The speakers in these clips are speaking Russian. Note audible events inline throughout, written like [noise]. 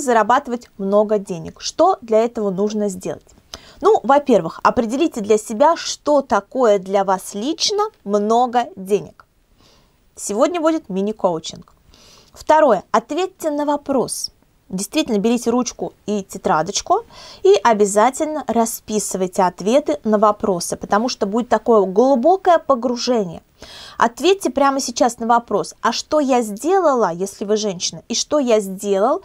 зарабатывать много денег. Что для этого нужно сделать? Ну, во-первых, определите для себя, что такое для вас лично много денег. Сегодня будет мини-коучинг. Второе. Ответьте на вопрос. Действительно, берите ручку и тетрадочку и обязательно расписывайте ответы на вопросы, потому что будет такое глубокое погружение. Ответьте прямо сейчас на вопрос, а что я сделала, если вы женщина, и что я сделал,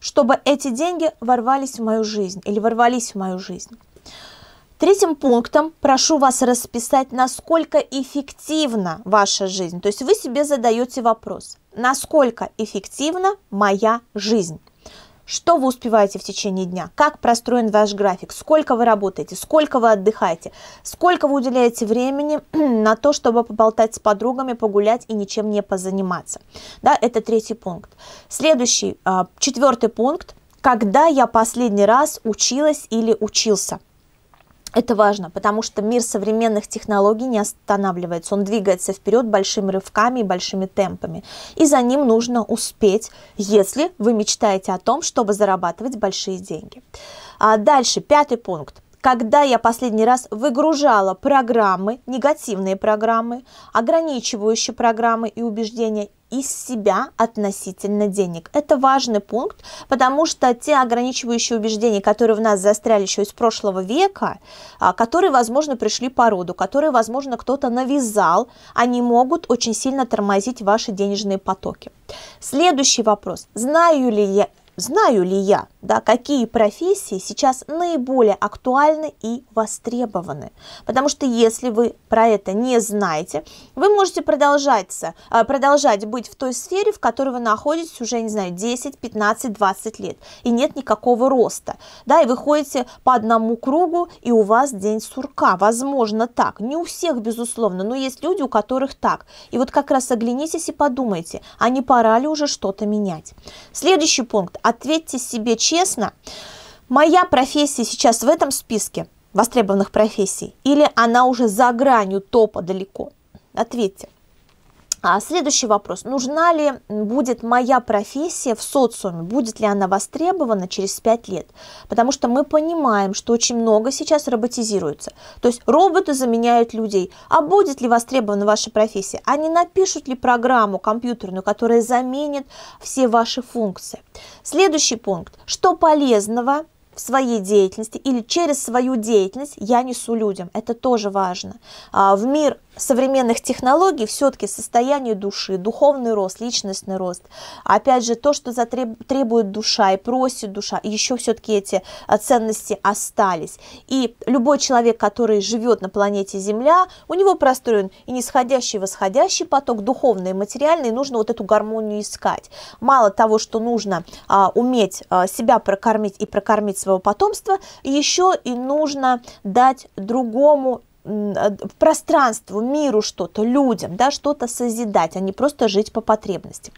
чтобы эти деньги ворвались в мою жизнь или ворвались в мою жизнь. Третьим пунктом прошу вас расписать, насколько эффективна ваша жизнь. То есть вы себе задаете вопрос, насколько эффективна моя жизнь. Что вы успеваете в течение дня? Как простроен ваш график? Сколько вы работаете? Сколько вы отдыхаете? Сколько вы уделяете времени [clears throat] на то, чтобы поболтать с подругами, погулять и ничем не позаниматься? Да, это третий пункт. Следующий, а, четвертый пункт. Когда я последний раз училась или учился? Это важно, потому что мир современных технологий не останавливается, он двигается вперед большими рывками и большими темпами. И за ним нужно успеть, если вы мечтаете о том, чтобы зарабатывать большие деньги. А дальше, пятый пункт когда я последний раз выгружала программы, негативные программы, ограничивающие программы и убеждения из себя относительно денег. Это важный пункт, потому что те ограничивающие убеждения, которые в нас застряли еще из прошлого века, а, которые, возможно, пришли по роду, которые, возможно, кто-то навязал, они могут очень сильно тормозить ваши денежные потоки. Следующий вопрос. Знаю ли я Знаю ли я, да, какие профессии сейчас наиболее актуальны и востребованы? Потому что если вы про это не знаете, вы можете продолжаться, э, продолжать быть в той сфере, в которой вы находитесь уже, не знаю, 10, 15, 20 лет, и нет никакого роста, да, и вы ходите по одному кругу, и у вас день сурка, возможно так, не у всех, безусловно, но есть люди, у которых так, и вот как раз оглянитесь и подумайте, а не пора ли уже что-то менять? Следующий пункт – ответьте себе честно, моя профессия сейчас в этом списке востребованных профессий или она уже за гранью топа далеко? Ответьте. А Следующий вопрос. Нужна ли будет моя профессия в социуме? Будет ли она востребована через 5 лет? Потому что мы понимаем, что очень много сейчас роботизируется. То есть роботы заменяют людей. А будет ли востребована ваша профессия? Они а напишут ли программу компьютерную, которая заменит все ваши функции? Следующий пункт. Что полезного в своей деятельности или через свою деятельность я несу людям. Это тоже важно. А, в мир современных технологий все-таки состояние души, духовный рост, личностный рост. Опять же, то, что затреб... требует душа и просит душа, еще все-таки эти а, ценности остались. И любой человек, который живет на планете Земля, у него простроен и нисходящий, и восходящий поток, духовный и материальный, и нужно вот эту гармонию искать. Мало того, что нужно а, уметь а, себя прокормить и прокормить своего потомства, еще и нужно дать другому Э, в пространству, миру что-то, людям, да, что-то созидать, а не просто жить по потребности.